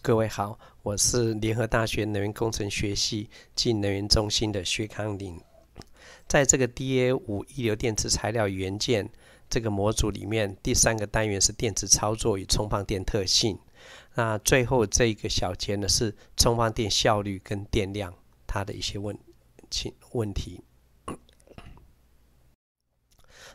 各位好，我是联合大学能源工程学系暨能源中心的薛康林。在这个 DA 五一流电池材料元件这个模组里面，第三个单元是电池操作与充放电特性。那最后这个小节呢，是充放电效率跟电量它的一些问情问题。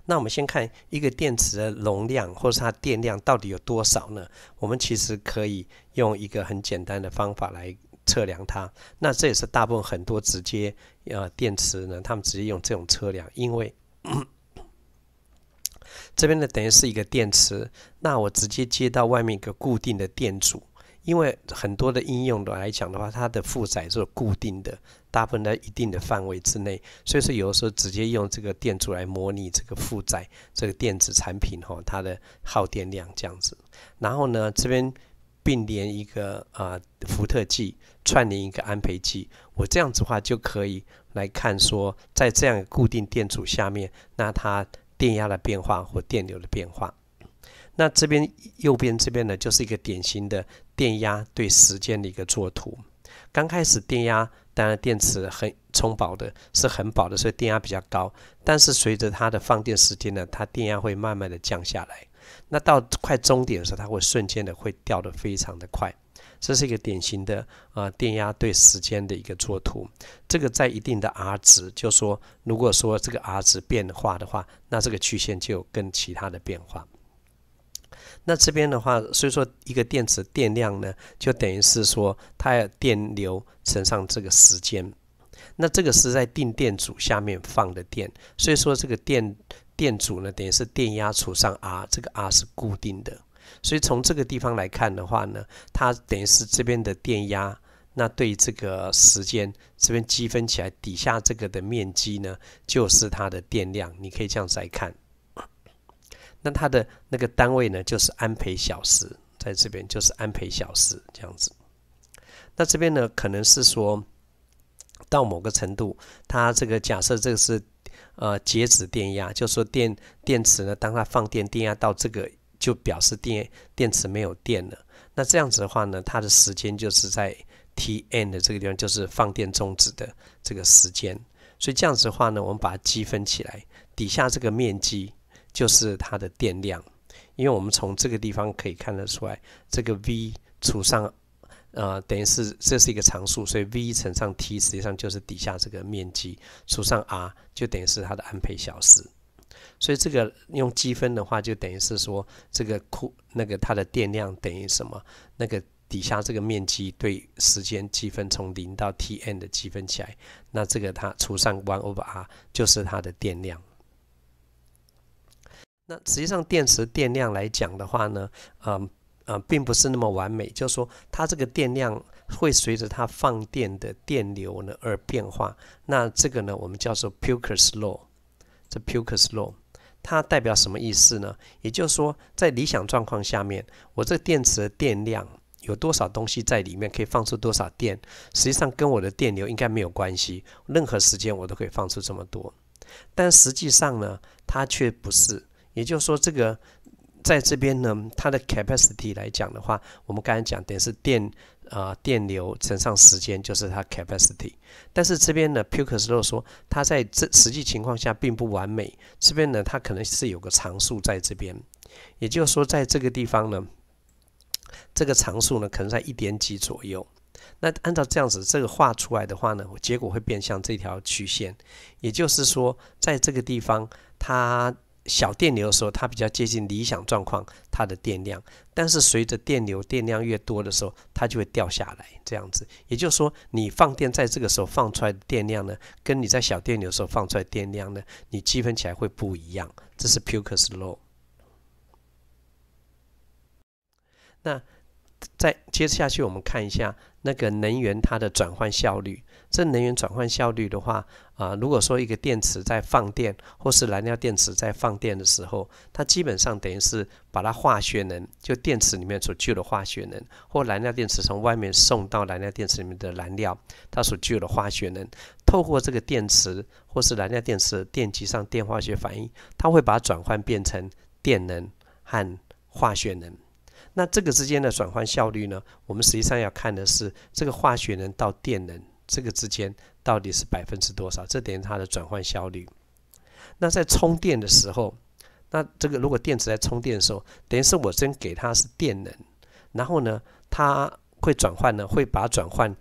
那我们先看一个电池的容量，或是它电量到底有多少呢？我们其实可以用一个很简单的方法来测量它。那这也是大部分很多直接呃电池呢，他们直接用这种测量，因为 这边呢等于是一个电池，那我直接接到外面一个固定的电阻。因为很多的应用来讲的话，它的负载是固定的，大部分在一定的范围之内，所以说有的时候直接用这个电阻来模拟这个负载，这个电子产品哈，它的耗电量这样子。然后呢，这边并联一个啊伏特计，串联一个安培计，我这样子话就可以来看说，在这样固定电阻下面，那它电压的变化或电流的变化。那这边右边这边呢，就是一个典型的。电压对时间的一个作图，刚开始电压当然电池很充饱的是很饱的，所以电压比较高。但是随着它的放电时间呢，它电压会慢慢的降下来。那到快终点的时候，它会瞬间的会掉的非常的快。这是一个典型的啊电压对时间的一个作图。这个在一定的 R 值，就说如果说这个 R 值变化的话，那这个曲线就跟其他的变化。那这边的话，所以说一个电池电量呢，就等于是说它要电流乘上这个时间。那这个是在定电阻下面放的电，所以说这个电电阻呢，等于是电压除上 R，这个 R 是固定的。所以从这个地方来看的话呢，它等于是这边的电压，那对这个时间这边积分起来，底下这个的面积呢，就是它的电量。你可以这样子来看。那它的那个单位呢，就是安培小时，在这边就是安培小时这样子。那这边呢，可能是说到某个程度，它这个假设这个是呃截止电压，就说电电池呢，当它放电电压到这个，就表示电电池没有电了。那这样子的话呢，它的时间就是在 t_n 的这个地方，就是放电终止的这个时间。所以这样子的话呢，我们把它积分起来，底下这个面积。就是它的电量，因为我们从这个地方可以看得出来，这个 V 除上，呃，等于是这是一个常数，所以 V 乘上 T 实际上就是底下这个面积除上 R 就等于是它的安培小时，所以这个用积分的话就等于是说这个库那个它的电量等于什么？那个底下这个面积对时间积分从零到 Tn 的积分起来，那这个它除上 one over R 就是它的电量。那实际上，电池电量来讲的话呢，嗯，嗯，并不是那么完美。就是说它这个电量会随着它放电的电流呢而变化。那这个呢，我们叫做 p u k c e r s Law。这 p u k c e r s Law 它代表什么意思呢？也就是说，在理想状况下面，我这电池的电量有多少东西在里面，可以放出多少电，实际上跟我的电流应该没有关系。任何时间我都可以放出这么多，但实际上呢，它却不是。也就是说，这个在这边呢，它的 capacity 来讲的话，我们刚才讲等是电啊电流乘上时间，就是它 capacity。但是这边呢 p u k r s l o 说，它在这实际情况下并不完美。这边呢，它可能是有个常数在这边。也就是说，在这个地方呢，这个常数呢可能在一点几左右。那按照这样子这个画出来的话呢，结果会变像这条曲线。也就是说，在这个地方它。小电流的时候，它比较接近理想状况，它的电量；但是随着电流电量越多的时候，它就会掉下来，这样子。也就是说，你放电在这个时候放出来的电量呢，跟你在小电流时候放出来电量呢，你积分起来会不一样。这是 Pulco's Law。那。再接下去，我们看一下那个能源它的转换效率。这能源转换效率的话，啊，如果说一个电池在放电，或是燃料电池在放电的时候，它基本上等于是把它化学能，就电池里面所具有的化学能，或燃料电池从外面送到燃料电池里面的燃料，它所具有的化学能，透过这个电池或是燃料电池电极上电化学反应，它会把它转换变成电能和化学能。那这个之间的转换效率呢？我们实际上要看的是这个化学能到电能这个之间到底是百分之多少，这等于它的转换效率。那在充电的时候，那这个如果电池在充电的时候，等于是我先给它是电能，然后呢，它会转换呢，会把转换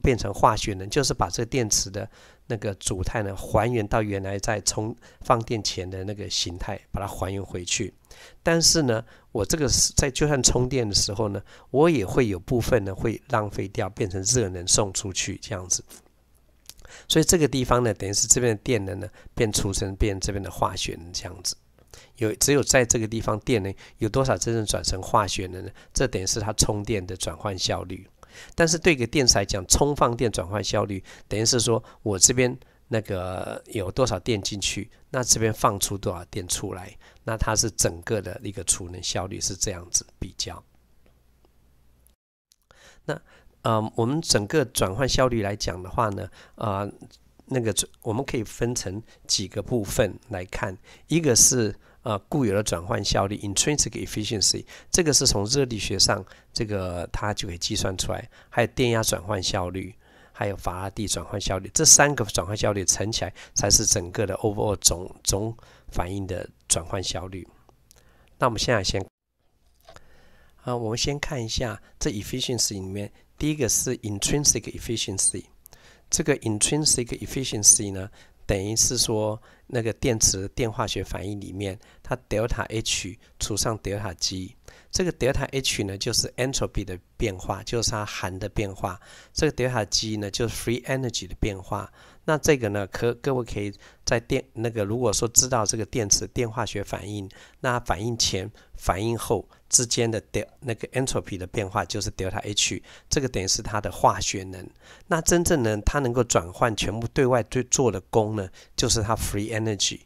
变成化学能，就是把这个电池的。那个主态呢，还原到原来在充放电前的那个形态，把它还原回去。但是呢，我这个在就算充电的时候呢，我也会有部分呢会浪费掉，变成热能送出去这样子。所以这个地方呢，等于是这边的电能呢变储存变这边的化学能这样子。有只有在这个地方，电能有多少真正转成化学能呢？这等于是它充电的转换效率。但是对一个电池来讲，充放电转换效率等于是说我这边那个有多少电进去，那这边放出多少电出来，那它是整个的一个储能效率是这样子比较。那嗯，我们整个转换效率来讲的话呢，啊，那个我们可以分成几个部分来看，一个是。呃，固有的转换效率 （intrinsic efficiency） 这个是从热力学上，这个它就可以计算出来。还有电压转换效率，还有法拉第转换效率，这三个转换效率乘起来才是整个的 o v e l 总总反应的转换效率。那我们现在先，啊，我们先看一下这 efficiency 里面，第一个是 intrinsic efficiency。这个 intrinsic efficiency 呢？等于是说，那个电池电化学反应里面，它 delta h 除上 delta g 这个德尔塔 H 呢，就是 entropy 的变化，就是它含的变化。这个德尔塔 G 呢，就是 free energy 的变化。那这个呢，可各位可以在电那个，如果说知道这个电池电化学反应，那反应前、反应后之间的的那个 entropy 的变化，就是德尔塔 H。这个等于是它的化学能。那真正呢，它能够转换全部对外对做的功呢，就是它 free energy。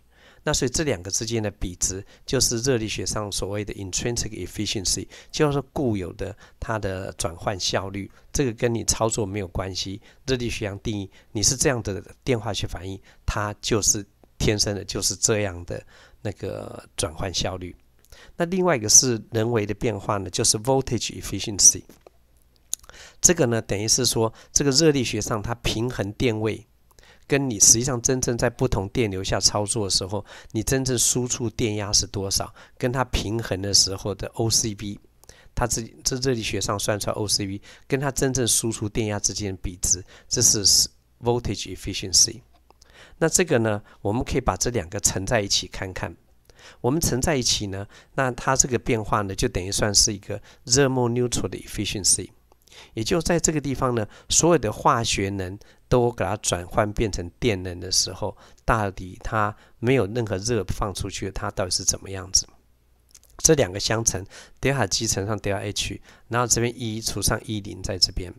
那所以这两个之间的比值就是热力学上所谓的 intrinsic efficiency，就是固有的它的转换效率，这个跟你操作没有关系。热力学上定义，你是这样的电化学反应，它就是天生的，就是这样的那个转换效率。那另外一个是人为的变化呢，就是 voltage efficiency。这个呢，等于是说这个热力学上它平衡电位。跟你实际上真正在不同电流下操作的时候，你真正输出电压是多少？跟它平衡的时候的 OCV，它自己在这里学上算出来 OCV，跟它真正输出电压之间的比值，这是 Voltage Efficiency。那这个呢，我们可以把这两个乘在一起看看。我们乘在一起呢，那它这个变化呢，就等于算是一个 thermal n t 模 r a 的 Efficiency。也就在这个地方呢，所有的化学能都给它转换变成电能的时候，到底它没有任何热放出去，它到底是怎么样子？这两个相乘，德尔塔 G 乘上德尔塔 H，然后这边一除上一零，在这边。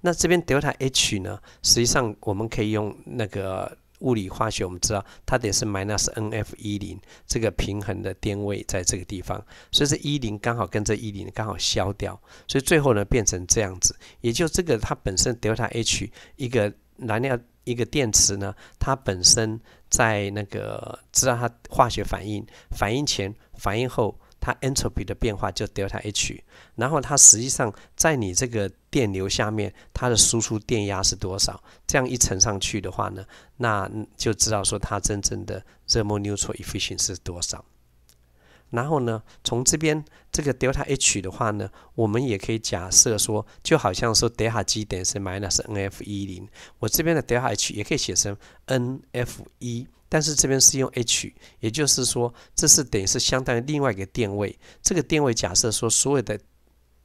那这边德尔塔 H 呢？实际上我们可以用那个。物理化学我们知道，它得是 minus N F 一零，这个平衡的电位在这个地方，所以这一零刚好跟这一零刚好消掉，所以最后呢变成这样子，也就这个它本身 delta H，一个燃料一个电池呢，它本身在那个知道它化学反应反应前反应后。它 entropy 的变化就 delta H，然后它实际上在你这个电流下面，它的输出电压是多少？这样一乘上去的话呢，那就知道说它真正的 thermal neutral efficiency 是多少。然后呢，从这边这个 delta H 的话呢，我们也可以假设说，就好像说 delta G 于是 minus N F 一零，我这边的 delta H 也可以写成 N F 一。但是这边是用 H，也就是说，这是等于是相当于另外一个电位。这个电位假设说所有的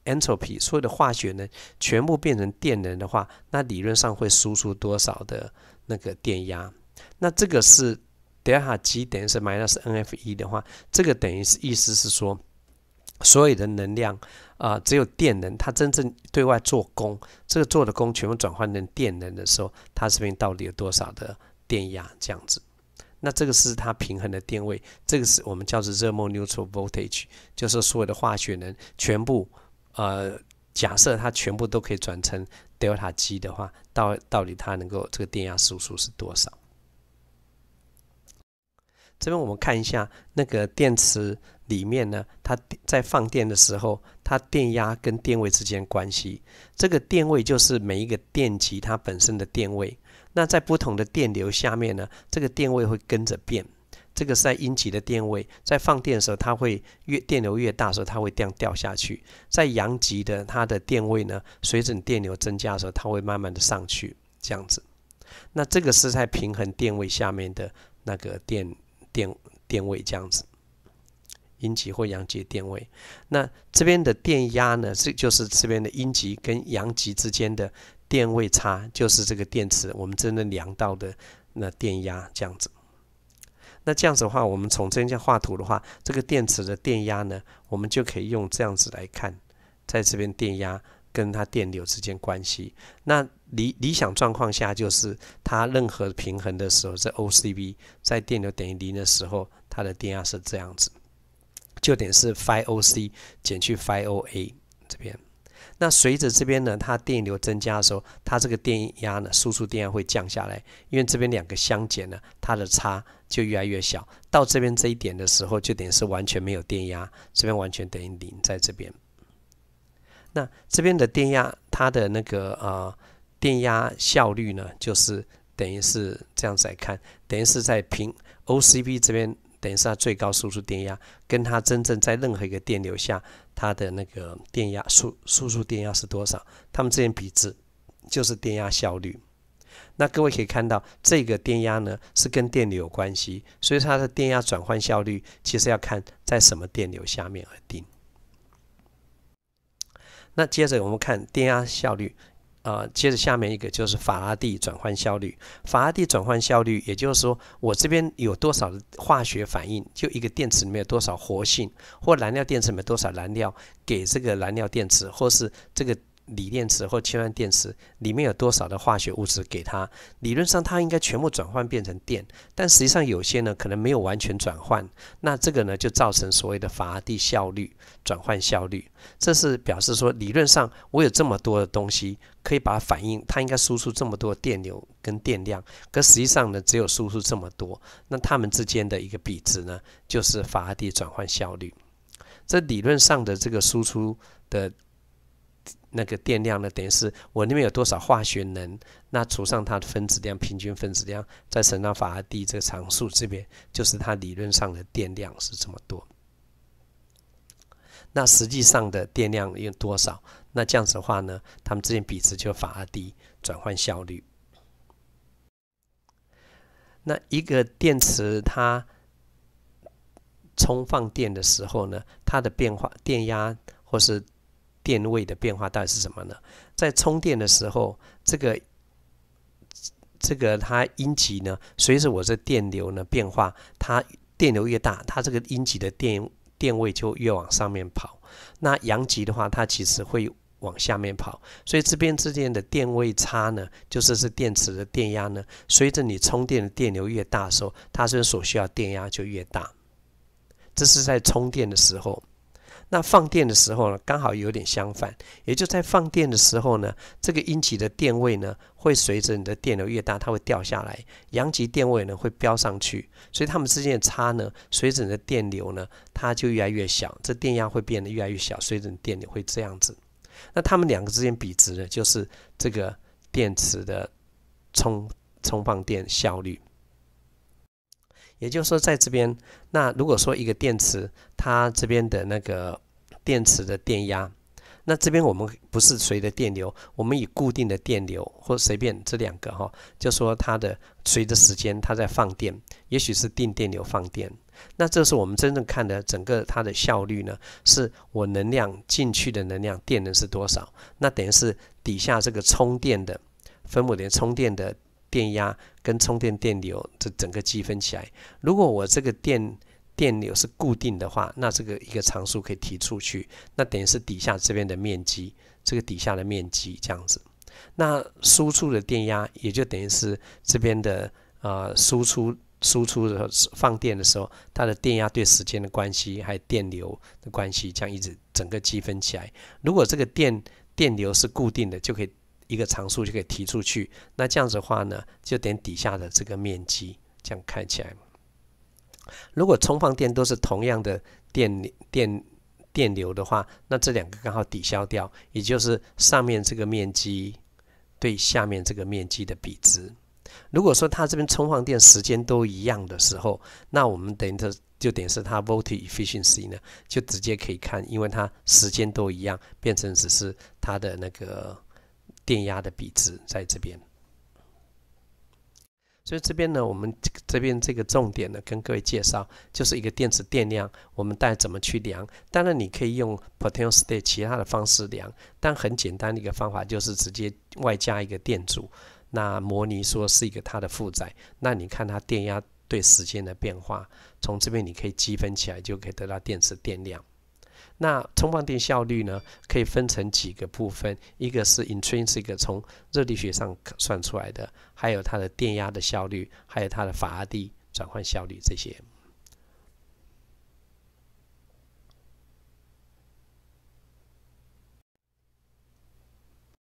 entropy，所有的化学能全部变成电能的话，那理论上会输出多少的那个电压？那这个是德尔塔 G 等于是 minus nF e 的话，这个等于是意思是说，所有的能量啊，只有电能，它真正对外做功，这个做的功全部转换成电能的时候，它这边到底有多少的电压？这样子。那这个是它平衡的电位，这个是我们叫做热梦 neutral voltage，就是所有的化学能全部，呃，假设它全部都可以转成 delta G 的话，到到底它能够这个电压输出是多少？这边我们看一下那个电池里面呢，它在放电的时候，它电压跟电位之间关系，这个电位就是每一个电极它本身的电位。那在不同的电流下面呢，这个电位会跟着变。这个是在阴极的电位，在放电的时候，它会越电流越大时候，它会这样掉下去。在阳极的它的电位呢，随你电流增加的时候，它会慢慢的上去，这样子。那这个是在平衡电位下面的那个电电电位这样子。阴极或阳极电位，那这边的电压呢？这就是这边的阴极跟阳极之间的电位差，就是这个电池我们真的量到的那电压。这样子，那这样子的话，我们从这边画图的话，这个电池的电压呢，我们就可以用这样子来看，在这边电压跟它电流之间关系。那理理想状况下，就是它任何平衡的时候，在 O C V 在电流等于零的时候，它的电压是这样子。就等于是 i o c 减去 i o a 这边，那随着这边呢，它电流增加的时候，它这个电压呢，输出电压会降下来，因为这边两个相减呢，它的差就越来越小，到这边这一点的时候，就等于是完全没有电压，这边完全等于零，在这边，那这边的电压，它的那个啊，电压效率呢，就是等于是这样子来看，等于是在平 o c b 这边。等于是它最高输出电压，跟它真正在任何一个电流下，它的那个电压输输出电压是多少，它们之间比值就是电压效率。那各位可以看到，这个电压呢是跟电流有关系，所以它的电压转换效率其实要看在什么电流下面而定。那接着我们看电压效率。啊，接着下面一个就是法拉第转换效率。法拉第转换效率，也就是说，我这边有多少化学反应，就一个电池里面有多少活性，或燃料电池里面多少燃料，给这个燃料电池，或是这个。锂电池或氢燃电池里面有多少的化学物质给它？理论上它应该全部转换变成电，但实际上有些呢可能没有完全转换。那这个呢就造成所谓的法拉第效率、转换效率。这是表示说，理论上我有这么多的东西可以把它反应，它应该输出这么多电流跟电量，可实际上呢只有输出这么多。那它们之间的一个比值呢就是法拉第转换效率。这理论上的这个输出的。那个电量呢，等于是我那边有多少化学能，那除上它的分子量，平均分子量，在乘上法拉第这个常数这边，就是它理论上的电量是这么多。那实际上的电量用多少？那这样子的话呢，它们之间比值就法而低，转换效率。那一个电池它充放电的时候呢，它的变化电压或是。电位的变化到底是什么呢？在充电的时候，这个这个它阴极呢，随着我这电流呢变化，它电流越大，它这个阴极的电电位就越往上面跑。那阳极的话，它其实会往下面跑。所以这边之间的电位差呢，就是是电池的电压呢，随着你充电的电流越大的时候，它是所需要电压就越大。这是在充电的时候。那放电的时候呢，刚好有点相反，也就在放电的时候呢，这个阴极的电位呢，会随着你的电流越大，它会掉下来，阳极电位呢会飙上去，所以它们之间的差呢，随着你的电流呢，它就越来越小，这电压会变得越来越小，随着电流会这样子。那它们两个之间比值呢，就是这个电池的充充放电效率。也就是说，在这边，那如果说一个电池，它这边的那个电池的电压，那这边我们不是随着电流，我们以固定的电流或随便这两个哈，就说它的随着时间它在放电，也许是定电流放电，那这是我们真正看的整个它的效率呢？是我能量进去的能量，电能是多少？那等于是底下这个充电的分母连充电的。电压跟充电电流这整个积分起来，如果我这个电电流是固定的话，那这个一个常数可以提出去，那等于是底下这边的面积，这个底下的面积这样子，那输出的电压也就等于是这边的啊，输出输出的放电的时候，它的电压对时间的关系，还有电流的关系，这样一直整个积分起来，如果这个电电流是固定的，就可以。一个常数就可以提出去。那这样子的话呢，就点底下的这个面积，这样看起来。如果充放电都是同样的电电电流的话，那这两个刚好抵消掉，也就是上面这个面积对下面这个面积的比值。如果说它这边充放电时间都一样的时候，那我们等于它就等于是它 voltage efficiency 呢，就直接可以看，因为它时间都一样，变成只是它的那个。电压的比值在这边，所以这边呢，我们这边这个重点呢，跟各位介绍就是一个电池电量，我们带怎么去量？当然你可以用 potential state 其他的方式量，但很简单的一个方法就是直接外加一个电阻，那模拟说是一个它的负载，那你看它电压对时间的变化，从这边你可以积分起来，就可以得到电池电量。那充放电效率呢？可以分成几个部分，一个是 intrinsic，一个从热力学上算出来的，还有它的电压的效率，还有它的法拉第转换效率这些。